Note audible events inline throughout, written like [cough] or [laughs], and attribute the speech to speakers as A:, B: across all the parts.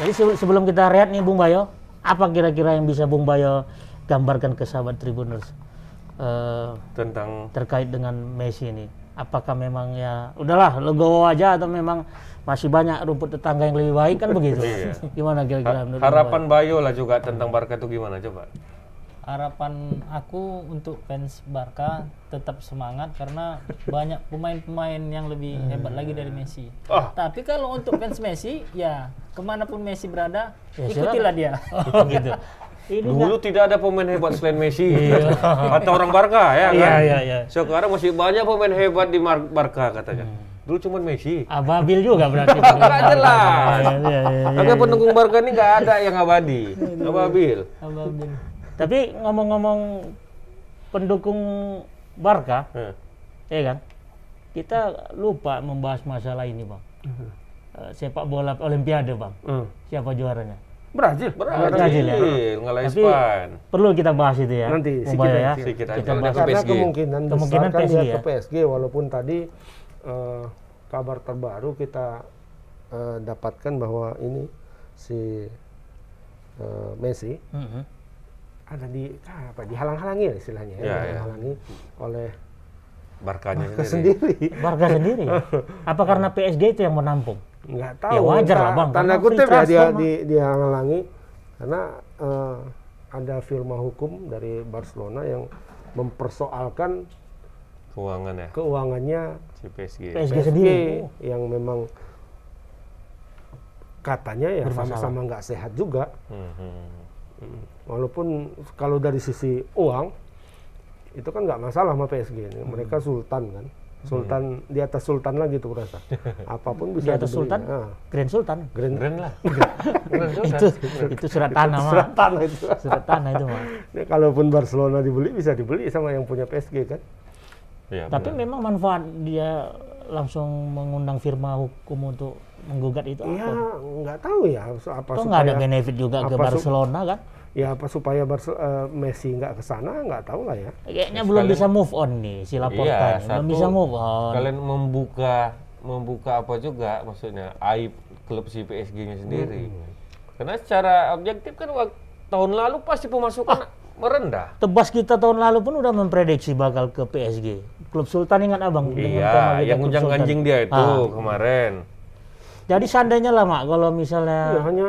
A: Jadi sebelum kita lihat nih Bung Bayo, apa kira-kira yang bisa Bung Bayo gambarkan ke sahabat Tribuners uh, tentang terkait dengan Messi ini? Apakah memang ya udahlah legowo aja atau memang masih banyak rumput tetangga yang lebih baik kan begitu? Iya. [laughs] gimana kira-kira ha Harapan
B: Bayo lah juga tentang Barca itu gimana coba?
A: harapan aku untuk fans Barca tetap semangat karena banyak pemain-pemain yang lebih hebat lagi dari Messi. Oh. Tapi kalau untuk fans Messi, ya kemanapun Messi berada, ya, ikutilah dia. Oh, [laughs] gitu. Ini Dulu gak... tidak ada
B: pemain hebat selain Messi iya. atau orang Barca ya iya, kan. Iya, iya, iya. Sekarang masih banyak pemain hebat di Mar Barca katanya. Hmm.
A: Dulu cuma Messi. Ababil juga berarti. Enggak jelas. [laughs] Iya, Tapi pendukung Barca ini enggak ada yang
B: abadi. Ababil.
A: Ababil. Tapi ngomong-ngomong pendukung Barca, ya kan? Kita lupa membahas masalah ini, Bang. Hmm. sepak bola Olimpiade, Bang. Siapa juaranya? Brazil. Brazil, Brazil ya. Tapi Span. perlu kita bahas itu ya. Nanti ya. kita ya. kita bahas ke PSG. kemungkinan, kemungkinan kan PSG, ya. ke
C: PSG walaupun tadi eh, kabar terbaru kita eh, dapatkan bahwa ini si Messi mm -hmm ada di apa dihalang-halangi lah istilahnya ya, ya, ya, dihalang-halangi oleh Barkanya barka sendiri. [laughs] barka sendiri.
A: apa karena PSG itu yang menampung? Nggak ya, tahu. Ya wajar lah bang. Tanda kutip ya dia di,
C: dihalang-halangi karena uh, ada firma hukum dari Barcelona yang mempersoalkan keuangan ya. Keuangannya si PSG. PSG, PSG sendiri yang memang katanya ya sama-sama nggak sehat juga. Hmm, hmm. hmm. Walaupun kalau dari sisi uang itu kan nggak masalah sama PSG ini. Hmm. Mereka sultan kan. Hmm. Sultan hmm. di atas sultan lagi tuh rasa. [laughs] Apapun bisa di atas dibeli. sultan. Nah. Grand Sultan. Grand, Grand lah. [laughs] Grand itu, itu surat tanah mah. Surat tanah itu. surat tanah itu mah. [laughs] Ya, kalaupun Barcelona dibeli bisa dibeli sama yang punya PSG kan.
A: Ya, Tapi benar. memang manfaat dia langsung mengundang firma hukum untuk menggugat itu ya, apa? nggak tahu ya apa Toh nggak ada benefit juga ke Barcelona
C: kan? Ya apa supaya Barso, uh, eh, Messi nggak ke sana nggak tahu lah ya. Kayaknya belum bisa move
A: on nih si Laporta. Iya, belum
C: bisa move
B: on. Kalian membuka membuka apa juga maksudnya aib klub si PSG-nya
A: sendiri. Hmm.
B: Karena secara objektif kan waktu, tahun lalu pasti pemasukan ah
A: merendah. Tebas kita tahun lalu pun udah memprediksi bakal ke PSG. Klub Sultan ingat abang. Iya, yang ngunjang ganjing dia itu ah.
B: kemarin.
A: Jadi seandainya lah mak kalau misalnya ya, hanya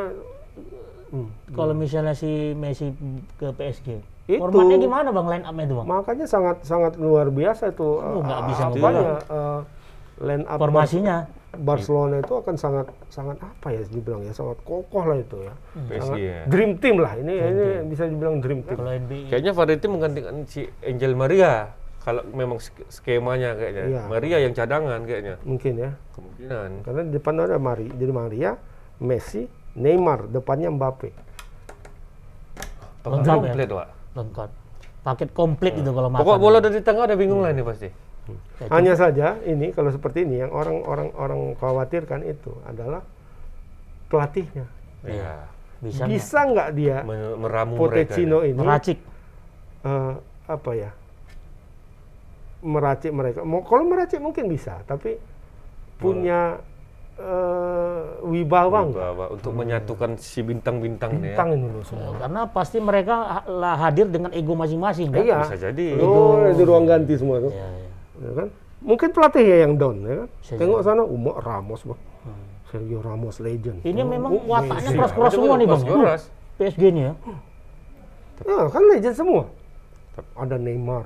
A: hmm, hmm. kalau hmm. misalnya si Messi ke PSG. Itu. Formatnya gimana
C: bang line up itu bang? Makanya sangat sangat luar biasa itu. Oh, uh, gak eh, bisa uh, line up formasinya Barcelona itu akan sangat sangat apa ya dibilang ya sangat kokoh lah itu ya.
A: Hmm. Sangat ya. dream team lah ini dream ini
C: bisa dibilang dream team. Kalau NBA. Kayaknya
B: Vardy menggantikan si Angel Maria kalau memang skemanya kayaknya. Ya. Maria yang cadangan kayaknya. Mungkin ya. Kemungkinan.
C: Karena di depan ada Mari jadi Maria, Messi, Neymar, depannya Mbappe. Lengkap ya? Pak. Lengkap. Paket komplit hmm. itu kalau makan. Pokok bola
B: dari tengah udah bingung hmm. lah ini pasti. Hanya
C: saja ini kalau seperti ini yang orang-orang orang khawatirkan itu adalah pelatihnya.
B: Iya. Bisa, bisa nggak dia meramu Potecino mereka, ini meracik
C: uh, apa ya meracik mereka? Mau kalau
A: meracik mungkin bisa, tapi
C: punya uh, wibawa,
B: wibawa untuk menyatukan si bintang-bintang ya. bintang ini
A: loh semua. Karena pasti mereka hadir dengan ego masing-masing. Kan? Iya. Bisa jadi.
C: Ego. di ruang ganti semua tuh. Iya, iya ya kan? Mungkin pelatihnya yang down, ya kan? Sejauh. Tengok sana, umur Ramos, bang. Sergio Ramos legend. Ini memang oh, wataknya keras-keras semua nih, bang. PSG nya, ya. Ah, kan legend semua. Ada Neymar,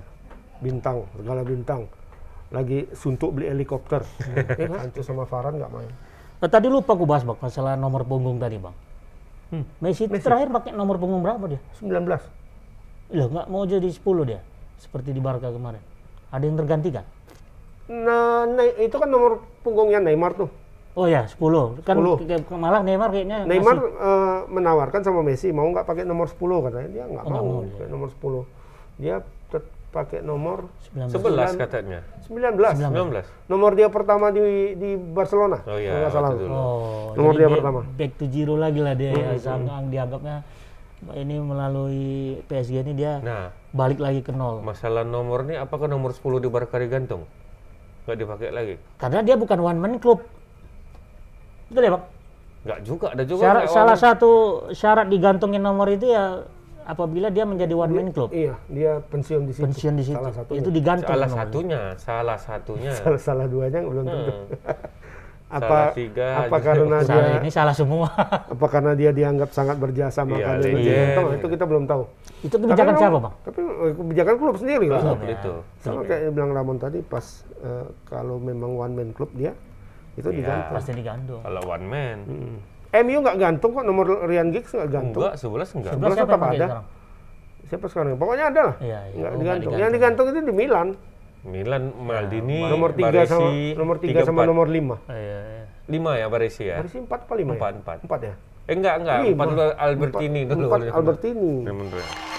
C: bintang, segala bintang. Lagi
A: suntuk beli helikopter. [laughs] ya, kan? sama Farhan nggak main. Nah, tadi lupa aku bahas, bang, masalah nomor punggung tadi, bang. Hmm. Messi, Messi terakhir pakai nomor punggung berapa dia? 19. Loh, nggak mau jadi 10 dia? Seperti di Barca kemarin. Ada yang tergantikan?
C: Nah, itu kan nomor punggungnya Neymar tuh.
A: Oh ya, 10. Kan 10.
C: malah Neymar kayaknya Neymar masih... uh, menawarkan sama Messi mau nggak pakai nomor 10 katanya. Dia nggak oh, mau, mau pakai nomor 10. Dia pakai nomor 19. 11 katanya. 19. 19. 19. Nomor dia pertama di di Barcelona. Oh iya. Salah. Oh, nomor dia, dia, pertama.
A: Back to zero lagi lah dia hmm, ya. Hmm. dianggapnya ini melalui PSG ini dia nah, balik lagi ke nol.
B: Masalah nomor ini apakah nomor 10 di Barca digantung? Nggak dipakai lagi?
A: Karena dia bukan one man club. Itu deh ya, Pak?
B: Nggak juga, ada juga. Syarat, salah
A: satu syarat digantungin nomor itu ya apabila dia menjadi one man club. Iya, dia pensiun di situ. Pensiun di situ. Salah satunya. Itu digantung. Salah satunya,
B: salah satunya. [laughs] salah, salah
C: duanya belum tentu. Hmm. [laughs] apa salah tiga, apa karena dia salah ini salah semua [laughs] apa karena dia dianggap sangat berjasa makanya iya, iya, iya. itu kita belum tahu itu kebijakan siapa bang tapi eh, kebijakan klub sendiri lah ya. itu sama kayak yang bilang Ramon tadi pas uh, kalau memang one man klub dia itu iya, digantung pasti
B: digantung kalau one man hmm.
C: MU nggak gantung kok nomor Rian Giggs nggak gantung nggak sebelas enggak sebelas tetap ada sekarang? siapa sekarang pokoknya ada lah iya, iya. nggak oh, digantung. digantung yang digantung itu di Milan
B: Milan, Maldini, ya, nomor tiga Baresi, sama nomor tiga, tiga sama nomor lima. Oh, iya, iya. Lima ya Baresi ya. Baresi empat apa lima? Ya? Empat ya? empat.
C: Empat ya. Eh enggak enggak. Lima. Empat Albertini empat, dulu. Empat Albertini. Iya, ya,